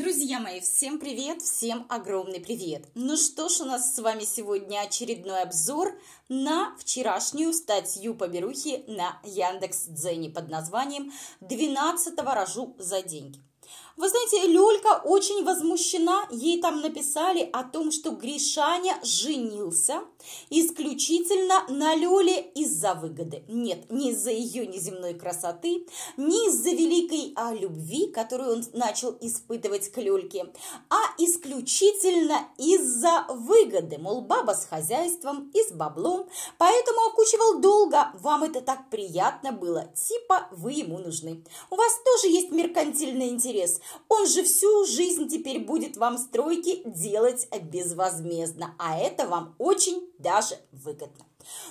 Друзья мои, всем привет, всем огромный привет! Ну что ж, у нас с вами сегодня очередной обзор на вчерашнюю статью по берухе на Яндекс.Дзене под названием «12 рожу за деньги». Вы знаете, Лёлька очень возмущена, ей там написали о том, что Гришаня женился исключительно на Лёле из-за выгоды. Нет, не из-за ее неземной красоты, не из-за великой а, любви, которую он начал испытывать к Лёльке, а исключительно из-за выгоды, мол, баба с хозяйством и с баблом, поэтому окучивал долго, вам это так приятно было, типа вы ему нужны. У вас тоже есть меркантильный интерес, он же всю жизнь теперь будет вам стройки делать безвозмездно, а это вам очень даже выгодно.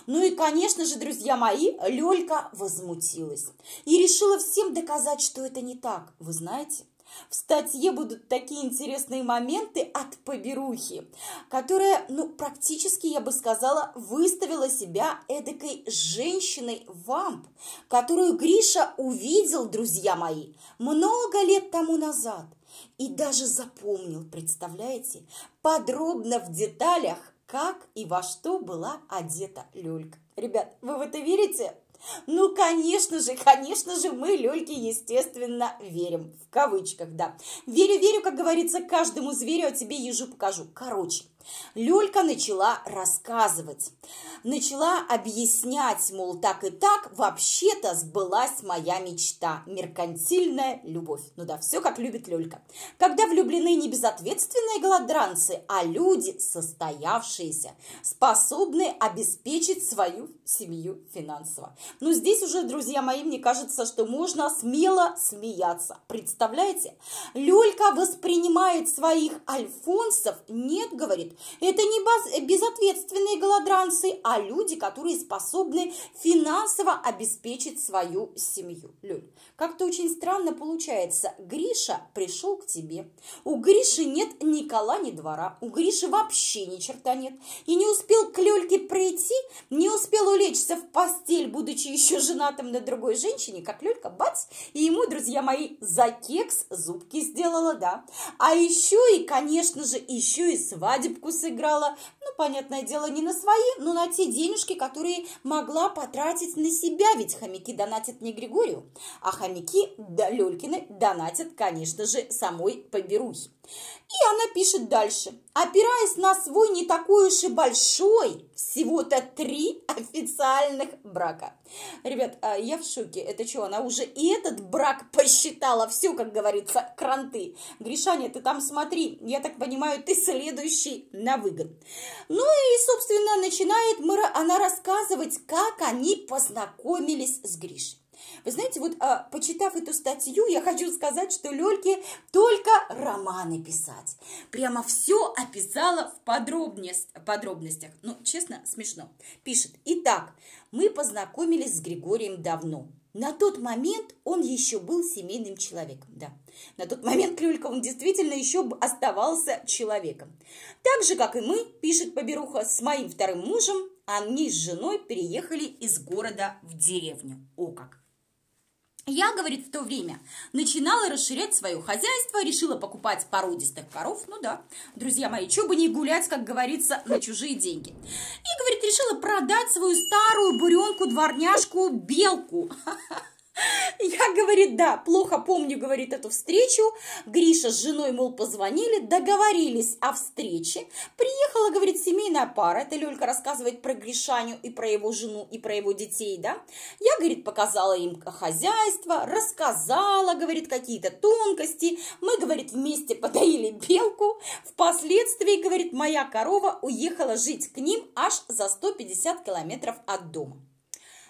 Ну и, конечно же, друзья мои, Лёлька возмутилась и решила всем доказать, что это не так. Вы знаете, в статье будут такие интересные моменты от поберухи, которая, ну, практически, я бы сказала, выставила себя эдакой женщиной-вамп, которую Гриша увидел, друзья мои, много лет тому назад. И даже запомнил, представляете, подробно в деталях, как и во что была одета люлька. Ребят, вы в это верите? Ну, конечно же, конечно же, мы, люльки, естественно, верим. В кавычках, да. Верю-верю, как говорится, каждому зверю, а тебе ежу покажу. Короче, Люлька начала рассказывать, начала объяснять, мол, так и так, вообще-то сбылась моя мечта, меркантильная любовь. Ну да, все как любит Люлька. Когда влюблены не безответственные голодранцы, а люди состоявшиеся, способны обеспечить свою семью финансово. Ну здесь уже, друзья мои, мне кажется, что можно смело смеяться. Представляете? Люлька воспринимает своих альфонсов, нет, говорит, это не безответственные голодранцы, а люди, которые способны финансово обеспечить свою семью. Люль, как-то очень странно получается. Гриша пришел к тебе. У Гриши нет ни кола, ни двора. У Гриши вообще ни черта нет. И не успел к Лёльке прийти, не успел улечься в постель, будучи еще женатым на другой женщине, как Лёлька, бац, и ему, друзья мои, за кекс зубки сделала, да. А еще и, конечно же, еще и свадебку сыграла. Ну, понятное дело, не на свои, но на те денежки, которые могла потратить на себя, ведь хомяки донатят не Григорию, а хомяки хомяки до Лелькины донатят, конечно же, самой Поберухе. И она пишет дальше. Опираясь на свой не такой уж и большой, всего-то три официальных брака. Ребят, а я в шоке. Это что, она уже и этот брак посчитала? Все, как говорится, кранты. Гришаня, ты там смотри. Я так понимаю, ты следующий на выгон. Ну и, собственно, начинает она рассказывать, как они познакомились с Гришей. Вы знаете, вот а, почитав эту статью, я хочу сказать, что Лёльке только романы писать. Прямо все описала в подробностях. Ну, честно, смешно. Пишет. Итак, мы познакомились с Григорием давно. На тот момент он еще был семейным человеком, да. На тот момент Люлька он действительно еще оставался человеком. Так же, как и мы, пишет Поберуха, с моим вторым мужем, они с женой переехали из города в деревню. О как! Я, говорит, в то время начинала расширять свое хозяйство, решила покупать породистых коров, ну да, друзья мои, чё бы не гулять, как говорится, на чужие деньги. И, говорит, решила продать свою старую буренку-дворняжку-белку. Ха-ха Я, говорит, да, плохо помню, говорит, эту встречу. Гриша с женой, мол, позвонили, договорились о встрече. Приехала, говорит, семейная пара. Это Лёлька рассказывает про Гришаню и про его жену, и про его детей, да. Я, говорит, показала им хозяйство, рассказала, говорит, какие-то тонкости. Мы, говорит, вместе подоили белку. Впоследствии, говорит, моя корова уехала жить к ним аж за 150 километров от дома.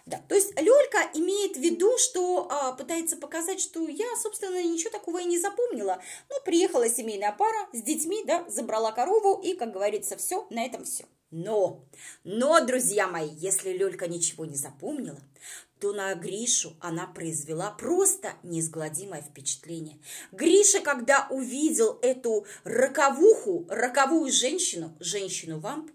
Да, то есть Лёлька имеет в виду, что а, пытается показать, что я, собственно, ничего такого и не запомнила. Ну, приехала семейная пара с детьми, да, забрала корову и, как говорится, все, на этом все. Но, но, друзья мои, если Лёлька ничего не запомнила, то на Гришу она произвела просто неизгладимое впечатление. Гриша, когда увидел эту роковуху, роковую женщину, женщину-вамп,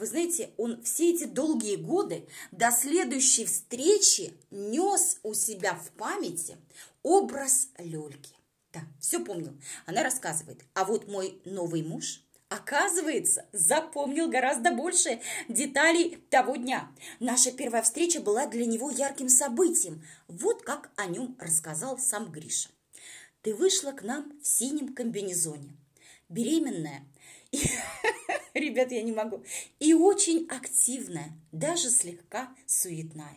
вы знаете, он все эти долгие годы до следующей встречи нес у себя в памяти образ Лёльки. Да, все помнил. Она рассказывает. А вот мой новый муж, оказывается, запомнил гораздо больше деталей того дня. Наша первая встреча была для него ярким событием. Вот как о нем рассказал сам Гриша. Ты вышла к нам в синем комбинезоне. Беременная. ребят, я не могу, и очень активная, даже слегка суетная.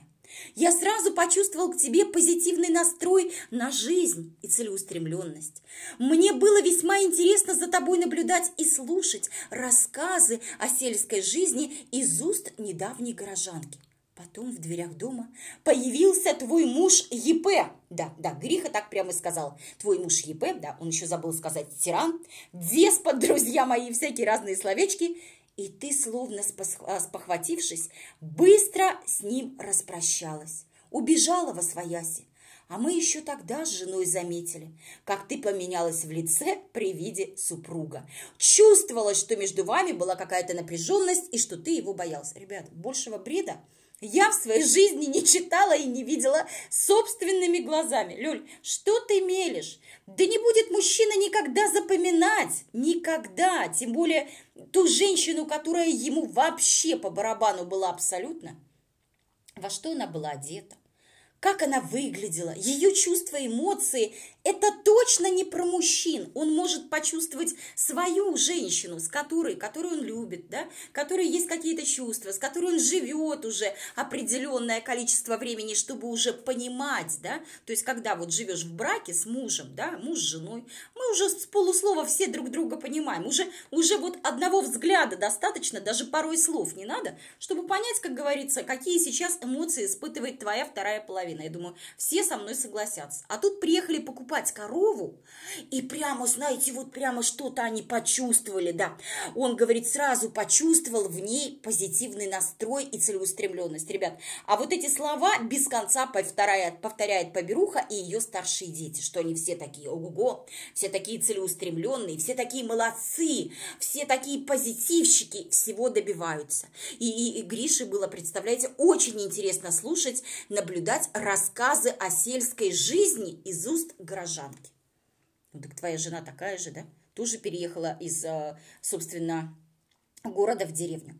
Я сразу почувствовал к тебе позитивный настрой на жизнь и целеустремленность. Мне было весьма интересно за тобой наблюдать и слушать рассказы о сельской жизни из уст недавней горожанки – Потом в дверях дома появился твой муж Еп, Да, да, Гриха так прямо и сказал. Твой муж Еп, да, он еще забыл сказать тиран, деспот, друзья мои, всякие разные словечки. И ты, словно а, спохватившись, быстро с ним распрощалась, убежала во свояси. А мы еще тогда с женой заметили, как ты поменялась в лице при виде супруга. Чувствовалось, что между вами была какая-то напряженность и что ты его боялся. Ребят, большего бреда я в своей жизни не читала и не видела собственными глазами. Люль, что ты мелешь? Да не будет мужчина никогда запоминать, никогда, тем более ту женщину, которая ему вообще по барабану была абсолютно. Во что она была одета? Как она выглядела, ее чувства, эмоции это точно не про мужчин. Он может почувствовать свою женщину, с которой, которую он любит, да, которой есть какие-то чувства, с которой он живет уже определенное количество времени, чтобы уже понимать, да, то есть когда вот живешь в браке с мужем, да, муж с женой, мы уже с полуслова все друг друга понимаем, уже, уже вот одного взгляда достаточно, даже порой слов не надо, чтобы понять, как говорится, какие сейчас эмоции испытывает твоя вторая половина. Я думаю, все со мной согласятся. А тут приехали покупать покупать корову, и прямо, знаете, вот прямо что-то они почувствовали, да. Он, говорит, сразу почувствовал в ней позитивный настрой и целеустремленность, ребят. А вот эти слова без конца повторяет, повторяет Поберуха и ее старшие дети, что они все такие, ого-го, все такие целеустремленные, все такие молодцы, все такие позитивщики, всего добиваются. И, и, и Грише было, представляете, очень интересно слушать, наблюдать рассказы о сельской жизни из уст городских горожанки. Ну так твоя жена такая же, да? Тоже переехала из, э, собственно, города в деревню.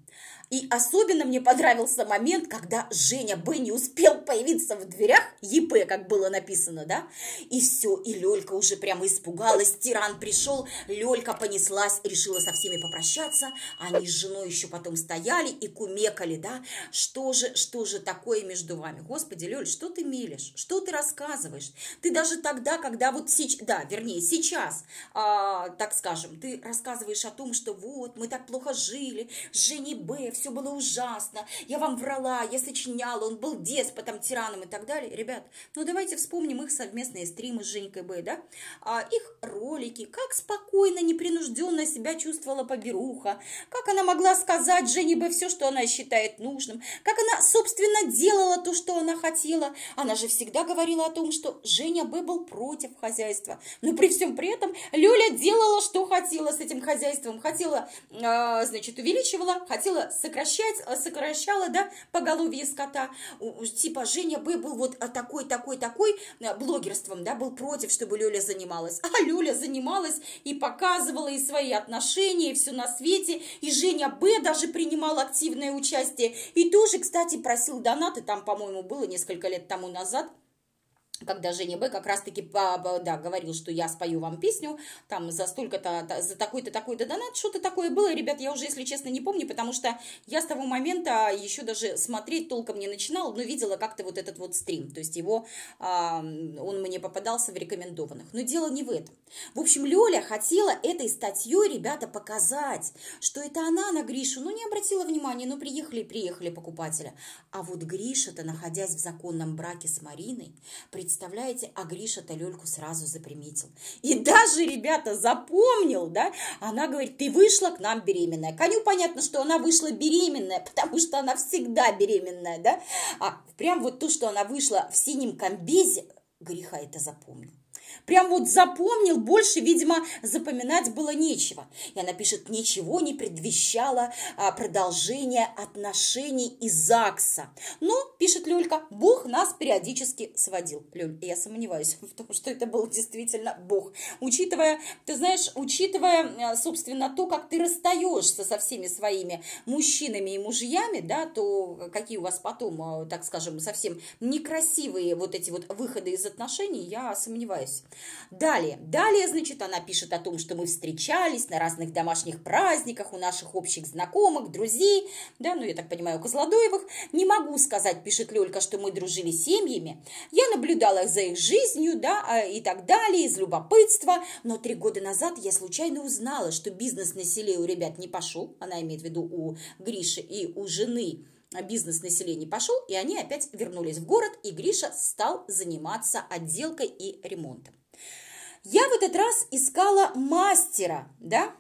И особенно мне понравился момент, когда Женя Б не успел появиться в дверях, ЕП, как было написано, да? И все, и Лёлька уже прямо испугалась, тиран пришел, Лёлька понеслась, решила со всеми попрощаться, они с женой еще потом стояли и кумекали, да? Что же, что же такое между вами? Господи, Лёль, что ты милишь? Что ты рассказываешь? Ты даже тогда, когда вот сейчас, да, вернее, сейчас, а, так скажем, ты рассказываешь о том, что вот, мы так плохо жили, Женя Б, все все было ужасно, я вам врала, я сочиняла, он был деспотом, тираном и так далее. Ребят, ну давайте вспомним их совместные стримы с Женькой Б, да? А, их ролики, как спокойно, непринужденно себя чувствовала поберуха, как она могла сказать Жене Б все, что она считает нужным, как она, собственно, делала то, что она хотела. Она же всегда говорила о том, что Женя Б был против хозяйства. Но при всем при этом Лёля делала, что хотела с этим хозяйством. Хотела, а, значит, увеличивала, хотела сокращать сокращать, э, сокращала, да, поголовье скота. Типа, Женя Б был вот э, такой, такой, такой э, блогерством, да, был против, чтобы Лёля занималась. А Лёля занималась и показывала и свои отношения, и все на свете. И Женя Б даже принимал активное участие. И тоже, кстати, просил донаты, там, по-моему, было несколько лет тому назад – когда Женя Б как раз-таки да, говорил, что я спою вам песню, там за столько-то, за такой-то, такой-то донат, что-то такое было, ребят, я уже, если честно, не помню, потому что я с того момента еще даже смотреть толком не начинала, но видела как-то вот этот вот стрим, то есть его, он мне попадался в рекомендованных, но дело не в этом. В общем, Лёля хотела этой статьей, ребята, показать, что это она на Гришу, ну не обратила внимания, ну приехали, приехали покупателя, а вот Гриша-то, находясь в законном браке с Мариной, представляет, представляете, а Гриша-то Лёльку сразу заприметил. И даже, ребята, запомнил, да, она говорит, ты вышла к нам беременная. Коню понятно, что она вышла беременная, потому что она всегда беременная, да. А прям вот то, что она вышла в синем комбезе, греха это запомнил. Прям вот запомнил, больше, видимо, запоминать было нечего. И она пишет, ничего не предвещало а, продолжение отношений и ЗАГСа. Но, пишет Люлька, Бог нас периодически сводил. Люль, я сомневаюсь в том, что это был действительно Бог. Учитывая, ты знаешь, учитывая, а, собственно, то, как ты расстаешься со всеми своими мужчинами и мужьями, да, то какие у вас потом, а, так скажем, совсем некрасивые вот эти вот выходы из отношений, я сомневаюсь. Далее, далее, значит, она пишет о том, что мы встречались на разных домашних праздниках у наших общих знакомых, друзей, да, ну, я так понимаю, у Козлодоевых. Не могу сказать, пишет Лёлька, что мы дружили семьями. Я наблюдала за их жизнью, да, а, и так далее, из любопытства. Но три года назад я случайно узнала, что бизнес на селе у ребят не пошел, она имеет в виду у Гриши и у жены а бизнес населения пошел, и они опять вернулись в город, и Гриша стал заниматься отделкой и ремонтом. Я в этот раз искала мастера, да,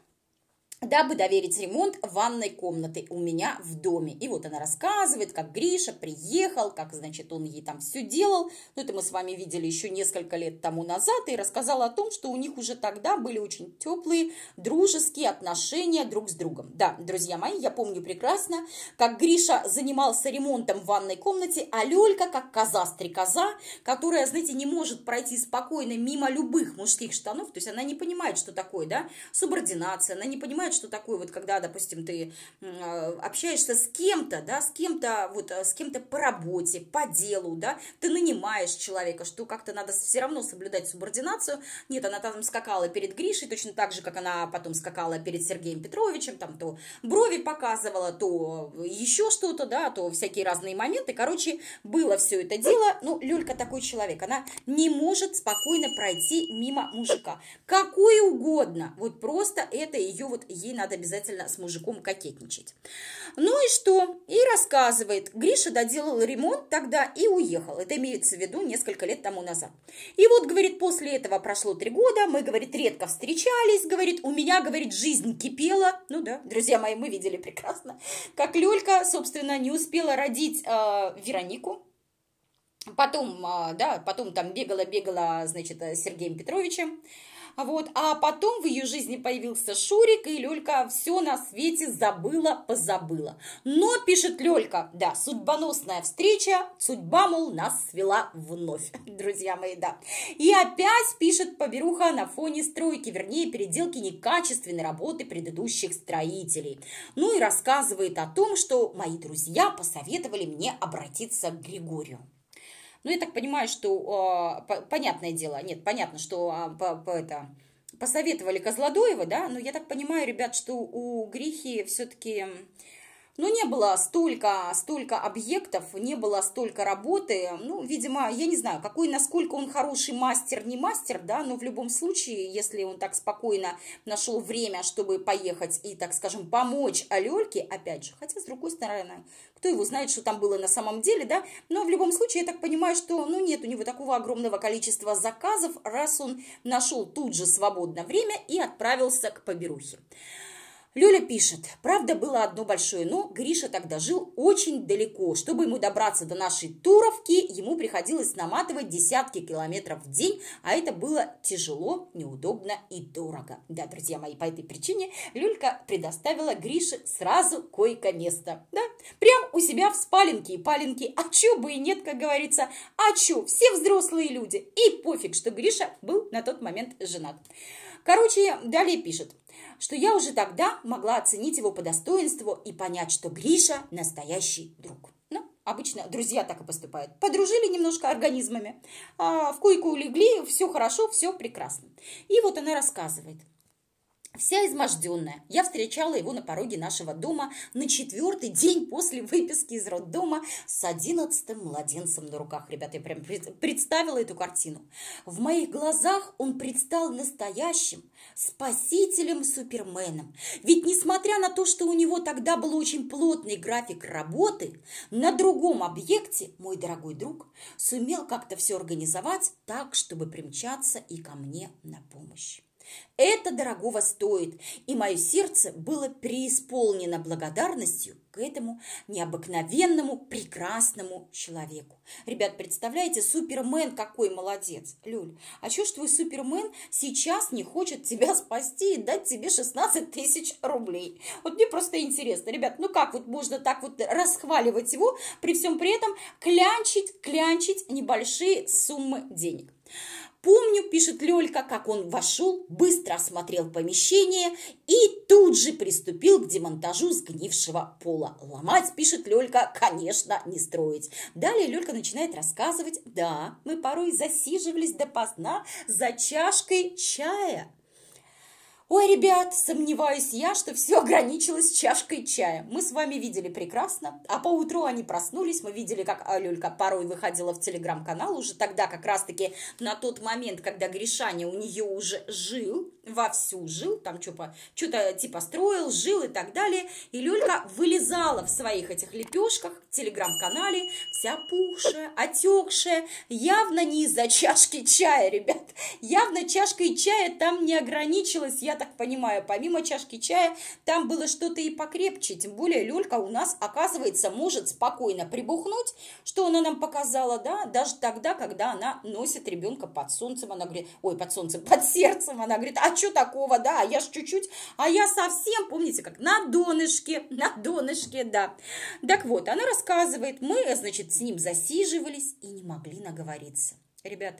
дабы доверить ремонт ванной комнаты у меня в доме. И вот она рассказывает, как Гриша приехал, как, значит, он ей там все делал. Ну, это мы с вами видели еще несколько лет тому назад. И рассказала о том, что у них уже тогда были очень теплые, дружеские отношения друг с другом. Да, друзья мои, я помню прекрасно, как Гриша занимался ремонтом в ванной комнате, а Лёлька, как коза-стрекоза, которая, знаете, не может пройти спокойно мимо любых мужских штанов. То есть она не понимает, что такое, да, субординация, она не понимает, понимать, что такое вот, когда, допустим, ты а, общаешься с кем-то, да, с кем-то, вот, э, с кем-то по работе, по делу, да, ты нанимаешь человека, что как-то надо все равно соблюдать субординацию. Нет, она там скакала перед Гришей, точно так же, как она потом скакала перед Сергеем Петровичем, там то брови показывала, то еще что-то, да, то всякие разные моменты. Короче, было все это дело. Ну, Люлька такой человек, она не может спокойно пройти мимо мужика. Какой угодно, вот просто это ее вот ей надо обязательно с мужиком кокетничать. Ну и что? И рассказывает, Гриша доделал ремонт тогда и уехал. Это имеется в виду несколько лет тому назад. И вот, говорит, после этого прошло три года, мы, говорит, редко встречались, говорит, у меня, говорит, жизнь кипела. Ну да, друзья мои, мы видели прекрасно, как Лёлька, собственно, не успела родить э, Веронику, Потом, а, да, потом там бегала-бегала, значит, э, Сергеем Петровичем, вот. А потом в ее жизни появился Шурик, и Лёлька все на свете забыла, позабыла. Но, пишет Лёлька, да, судьбоносная встреча, судьба, мол, нас свела вновь, друзья мои, да. И опять пишет Поверуха на фоне стройки, вернее, переделки некачественной работы предыдущих строителей. Ну и рассказывает о том, что мои друзья посоветовали мне обратиться к Григорию. Ну, я так понимаю, что, э, понятное дело, нет, понятно, что э, по, по это посоветовали Козлодоева, да, но я так понимаю, ребят, что у Грихи все-таки но ну, не было столько, столько объектов, не было столько работы. Ну, видимо, я не знаю, какой, насколько он хороший мастер, не мастер, да, но в любом случае, если он так спокойно нашел время, чтобы поехать и, так скажем, помочь Алёльке, опять же, хотя, с другой стороны, кто его знает, что там было на самом деле, да, но в любом случае, я так понимаю, что, ну, нет у него такого огромного количества заказов, раз он нашел тут же свободное время и отправился к поберухе. Лёля пишет, правда было одно большое «но», Гриша тогда жил очень далеко. Чтобы ему добраться до нашей Туровки, ему приходилось наматывать десятки километров в день, а это было тяжело, неудобно и дорого. Да, друзья мои, по этой причине Люлька предоставила Грише сразу койко-место. Да, прям у себя в спаленке и паленке. А чё бы и нет, как говорится. А чё, все взрослые люди. И пофиг, что Гриша был на тот момент женат. Короче, далее пишет что я уже тогда могла оценить его по достоинству и понять, что Гриша настоящий друг. Ну, обычно друзья так и поступают. Подружили немножко организмами, а в койку улегли, все хорошо, все прекрасно. И вот она рассказывает – Вся изможденная. Я встречала его на пороге нашего дома на четвертый день после выписки из роддома с одиннадцатым младенцем на руках. Ребята, я прям представила эту картину. В моих глазах он предстал настоящим спасителем-суперменом. Ведь несмотря на то, что у него тогда был очень плотный график работы, на другом объекте мой дорогой друг сумел как-то все организовать так, чтобы примчаться и ко мне на помощь. Это дорогого стоит, и мое сердце было преисполнено благодарностью к этому необыкновенному, прекрасному человеку. Ребят, представляете, Супермен какой молодец, Люль. А что ж твой Супермен сейчас не хочет тебя спасти и дать тебе 16 тысяч рублей? Вот мне просто интересно, ребят, ну как вот можно так вот расхваливать его, при всем при этом клянчить, клянчить небольшие суммы денег? Помню, пишет Лёлька, как он вошел, быстро осмотрел помещение и тут же приступил к демонтажу сгнившего пола. Ломать, пишет Лёлька, конечно, не строить. Далее Лёлька начинает рассказывать, да, мы порой засиживались допоздна за чашкой чая. «Ой, ребят, сомневаюсь я, что все ограничилось чашкой чая. Мы с вами видели прекрасно, а по утру они проснулись, мы видели, как Алюлька порой выходила в телеграм-канал, уже тогда как раз-таки на тот момент, когда Гришаня у нее уже жил, вовсю жил, там что-то что типа строил, жил и так далее, и Люлька вылезала в своих этих лепешках в телеграм-канале, вся пухшая, отекшая, явно не из-за чашки чая, ребят, явно чашкой чая там не ограничилось я так понимаю, помимо чашки чая, там было что-то и покрепче. Тем более люлька у нас, оказывается, может спокойно прибухнуть, что она нам показала, да, даже тогда, когда она носит ребенка под солнцем. Она говорит, ой, под солнцем, под сердцем. Она говорит, а что такого, да, а я ж чуть-чуть, а я совсем, помните, как на донышке, на донышке, да. Так вот, она рассказывает, мы, значит, с ним засиживались и не могли наговориться. Ребят,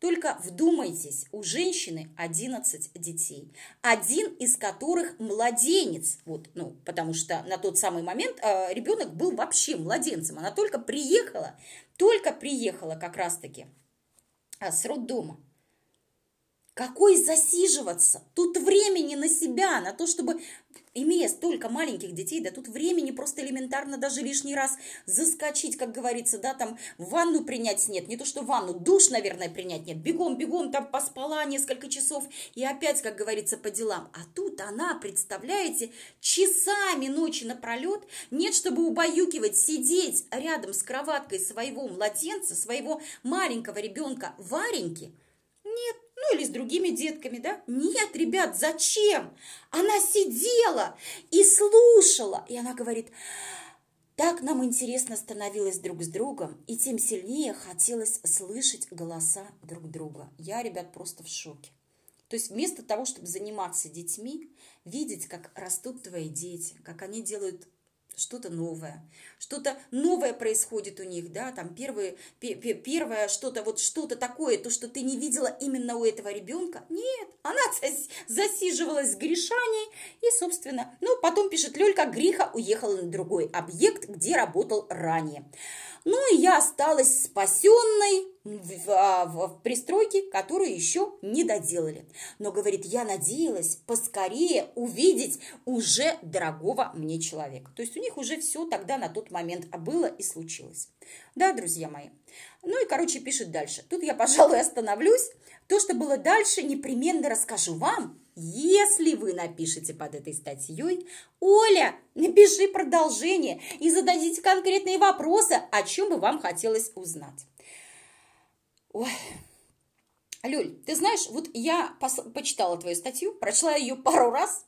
только вдумайтесь, у женщины 11 детей, один из которых младенец, вот, ну, потому что на тот самый момент э, ребенок был вообще младенцем, она только приехала, только приехала как раз-таки э, с роддома. Какой засиживаться? Тут времени на себя, на то, чтобы имея столько маленьких детей, да тут времени просто элементарно даже лишний раз заскочить, как говорится, да, там ванну принять нет, не то что ванну, душ, наверное, принять нет, бегом, бегом, там поспала несколько часов и опять, как говорится, по делам. А тут она, представляете, часами ночи напролет, нет, чтобы убаюкивать, сидеть рядом с кроваткой своего младенца, своего маленького ребенка Вареньки, нет, ну или с другими детками, да? Нет, ребят, зачем? Она сидела и слушала, и она говорит, так нам интересно становилось друг с другом, и тем сильнее хотелось слышать голоса друг друга. Я, ребят, просто в шоке. То есть вместо того, чтобы заниматься детьми, видеть, как растут твои дети, как они делают что-то новое. Что-то новое происходит у них, да, там первые, первое что-то, вот что-то такое, то, что ты не видела именно у этого ребенка. Нет, она засиживалась с грешаний и, собственно, ну, потом пишет Лёлька, греха уехала на другой объект, где работал ранее. Ну и я осталась спасенной в, а, в, в пристройке, которую еще не доделали. Но, говорит, я надеялась поскорее увидеть уже дорогого мне человека. То есть у них уже все тогда на тот момент было и случилось. Да, друзья мои. Ну и, короче, пишет дальше. Тут я, пожалуй, остановлюсь. То, что было дальше, непременно расскажу вам, если вы напишите под этой статьей «Оля, напиши продолжение» и зададите конкретные вопросы, о чем бы вам хотелось узнать. Ой. Люль, ты знаешь, вот я пос- почитала твою статью, прочла ее пару раз,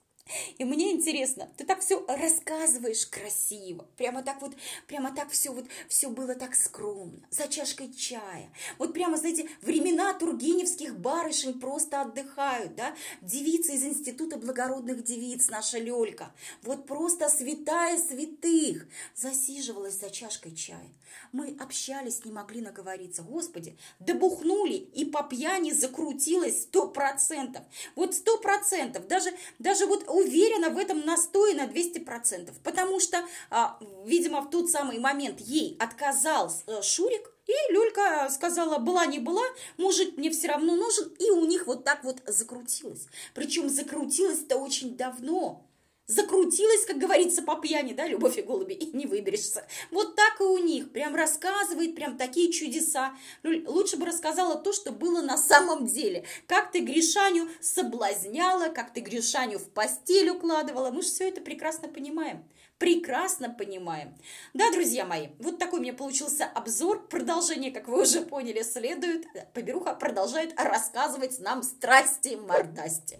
и мне интересно, ты так все рассказываешь красиво, прямо так вот, прямо так все вот, все было так скромно, за чашкой чая. Вот прямо, знаете, времена тургеневских барышень просто отдыхают, да? Девица из Института благородных девиц, наша Лёлька, вот просто святая святых, засиживалась за чашкой чая. Мы общались, не могли наговориться, господи, добухнули и по пьяни закрутилось сто процентов. Вот сто процентов, даже, даже вот уверена в этом на 100 и на 200%, потому что, а, видимо, в тот самый момент ей отказал э, Шурик, и Люлька сказала, была не была, мужик мне все равно нужен, и у них вот так вот закрутилось. Причем закрутилось-то очень давно закрутилась, как говорится, по пьяни, да, любовь и голуби, и не выберешься. Вот так и у них, прям рассказывает, прям такие чудеса. Ну, лучше бы рассказала то, что было на самом деле. Как ты Гришаню соблазняла, как ты Гришаню в постель укладывала. Мы же все это прекрасно понимаем прекрасно понимаем. Да, друзья мои, вот такой у меня получился обзор. Продолжение, как вы уже поняли, следует. Поберуха продолжает рассказывать нам страсти и мордасти.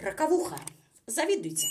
Роковуха, завидуйте.